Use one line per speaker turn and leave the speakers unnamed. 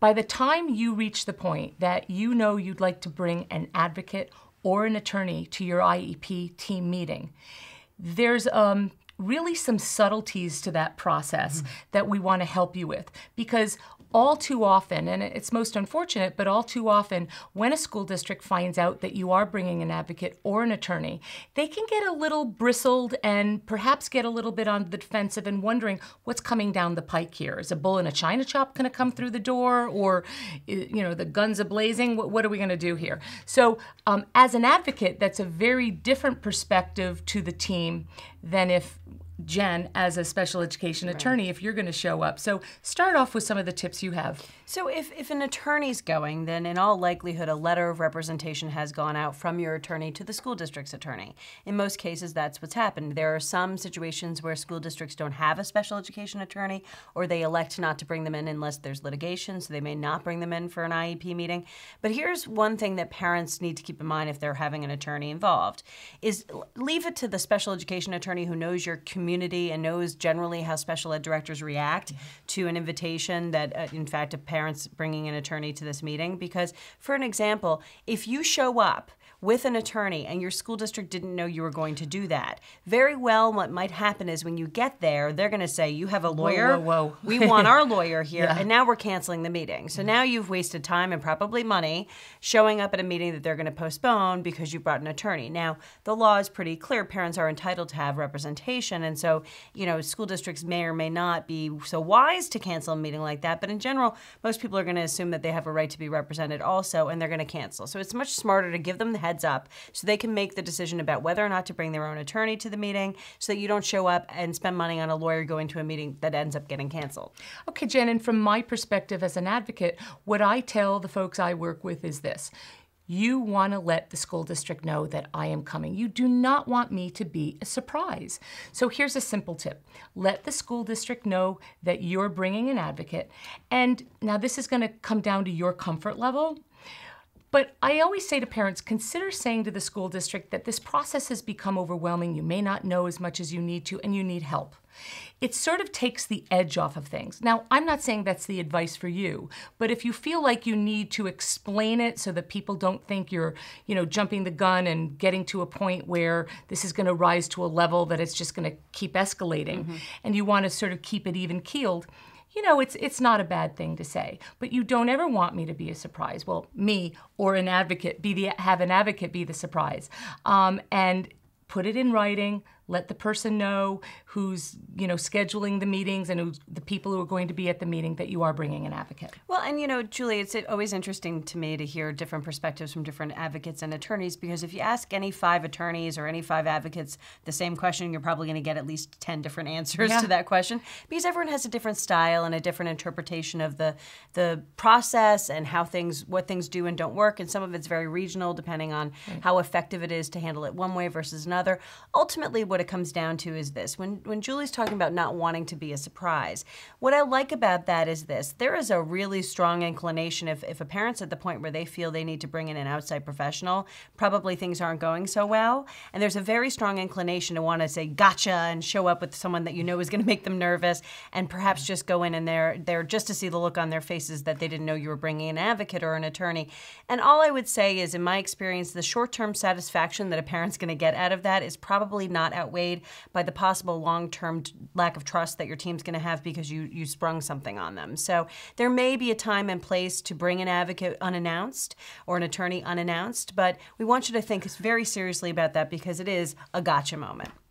By the time you reach the point that you know you'd like to bring an advocate or an attorney to your IEP team meeting, there's um, really some subtleties to that process mm-hmm. that we want to help you with because all too often, and it's most unfortunate, but all too often, when a school district finds out that you are bringing an advocate or an attorney, they can get a little bristled and perhaps get a little bit on the defensive and wondering what's coming down the pike here. Is a bull in a china shop going to come through the door, or eh, you know the guns a blazing? What, what, are we going to do here? So, um, as an advocate, that's a very different perspective to the team than if Jen as a special education attorney right. if you're going to show up. So start off with some of the tips you have.
So if, if an attorney's going, then in all likelihood a letter of representation has gone out from your attorney to the school district's attorney. In most cases that's what's happened. There are some situations where school districts don't have a special education attorney or they elect not to bring them in unless there's litigation, so they may not bring them in for an IEP meeting. But here's one thing that parents need to keep in mind if they're having an attorney involved is leave it to the special education attorney who knows your community community and knows generally how special ed directors react to an invitation that, uh, in fact, a parent's bringing an attorney to this meeting. Because, for an example, if you show up, with an attorney and your school district didn't know you were going to do that, very well, what might happen is when you get there, they're going to say, You have a lawyer. Whoa, whoa. whoa. we want our lawyer here. Yeah. And now we're canceling the meeting. So now you've wasted time and probably money showing up at a meeting that they're going to postpone because you brought an attorney. Now, the law is pretty clear. Parents are entitled to have representation. And so, you know, school districts may or may not be so wise to cancel a meeting like that. But in general, most people are going to assume that they have a right to be represented also, and they're going to cancel. So it's much smarter to give them the heads heads up so they can make the decision about whether or not to bring their own attorney to the meeting so that you don't show up and spend money on a lawyer going to a meeting that ends up getting canceled.
Okay, Jen, and from my perspective as an advocate, what I tell the folks I work with is this. You want to let the school district know that I am coming. You do not want me to be a surprise. So here's a simple tip. Let the school district know that you're bringing an advocate. And now this is going to come down to your comfort level. But I always say to parents, consider saying to the school district that this process has become overwhelming. You may not know as much as you need to, and you need help. It sort of takes the edge off of things. Now, I'm not saying that's the advice for you, but if you feel like you need to explain it so that people don't think you're, you know, jumping the gun and getting to a point where this is going to rise to a level that it's just going to keep escalating mm-hmm. and you want to sort of keep it even keeled, you know, it's it's not a bad thing to say, but you don't ever want me to be a surprise. Well, me or an advocate be the have an advocate be the surprise, um, and put it in writing let the person know who's you know scheduling the meetings and the people who are going to be at the meeting that you are bringing an advocate
well and you know julie it's always interesting to me to hear different perspectives from different advocates and attorneys because if you ask any five attorneys or any five advocates the same question you're probably going to get at least 10 different answers yeah. to that question because everyone has a different style and a different interpretation of the the process and how things what things do and don't work and some of it's very regional depending on right. how effective it is to handle it one way versus another ultimately what it comes down to is this. When, when Julie's talking about not wanting to be a surprise, what I like about that is this. There is a really strong inclination if, if a parent's at the point where they feel they need to bring in an outside professional, probably things aren't going so well. And there's a very strong inclination to want to say, gotcha, and show up with someone that you know is going to make them nervous and perhaps just go in and they're, they're just to see the look on their faces that they didn't know you were bringing an advocate or an attorney. And all I would say is, in my experience, the short term satisfaction that a parent's going to get out of that is probably not out outweighed by the possible long-term lack of trust that your team's going to have because you you sprung something on them. So there may be a time and place to bring an advocate unannounced or an attorney unannounced, but we want you to think very seriously about that because it is a gotcha moment.